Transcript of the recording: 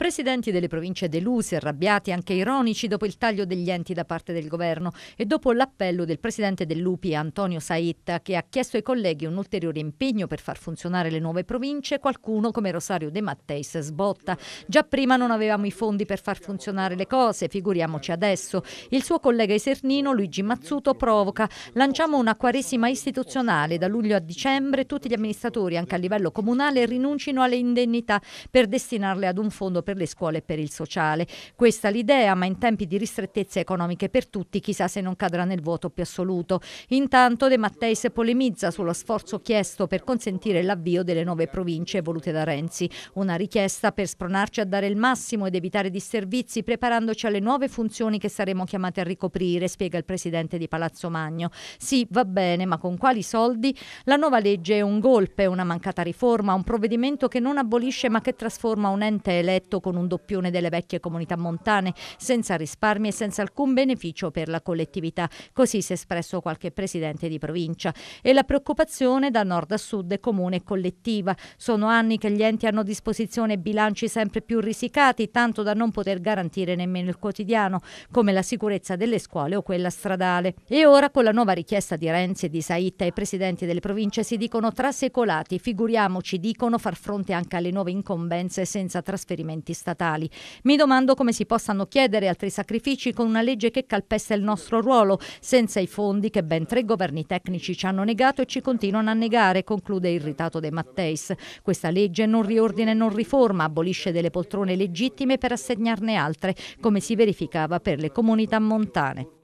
Presidenti delle province delusi, arrabbiati, anche ironici dopo il taglio degli enti da parte del governo e dopo l'appello del presidente dell'UPI Antonio Saitta che ha chiesto ai colleghi un ulteriore impegno per far funzionare le nuove province, qualcuno come Rosario De Matteis sbotta. Già prima non avevamo i fondi per far funzionare le cose, figuriamoci adesso. Il suo collega esernino Luigi Mazzuto, provoca. Lanciamo una quaresima istituzionale. Da luglio a dicembre tutti gli amministratori, anche a livello comunale, rinuncino alle indennità per destinarle ad un fondo per per le scuole e per il sociale. Questa l'idea, ma in tempi di ristrettezze economiche per tutti, chissà se non cadrà nel vuoto più assoluto. Intanto De Matteis polemizza sullo sforzo chiesto per consentire l'avvio delle nuove province volute da Renzi, una richiesta per spronarci a dare il massimo ed evitare disservizi preparandoci alle nuove funzioni che saremo chiamate a ricoprire, spiega il presidente di Palazzo Magno. Sì, va bene, ma con quali soldi? La nuova legge è un golpe, una mancata riforma, un provvedimento che non abolisce ma che trasforma un ente eletto con un doppione delle vecchie comunità montane, senza risparmi e senza alcun beneficio per la collettività. Così si è espresso qualche presidente di provincia. E la preoccupazione da nord a sud è comune e collettiva. Sono anni che gli enti hanno a disposizione bilanci sempre più risicati, tanto da non poter garantire nemmeno il quotidiano, come la sicurezza delle scuole o quella stradale. E ora con la nuova richiesta di Renzi e di Saitta i presidenti delle province si dicono trasecolati, figuriamoci dicono far fronte anche alle nuove incombenze senza trasferimenti enti statali. Mi domando come si possano chiedere altri sacrifici con una legge che calpesta il nostro ruolo, senza i fondi che ben tre governi tecnici ci hanno negato e ci continuano a negare, conclude irritato De Matteis. Questa legge non riordina e non riforma, abolisce delle poltrone legittime per assegnarne altre, come si verificava per le comunità montane.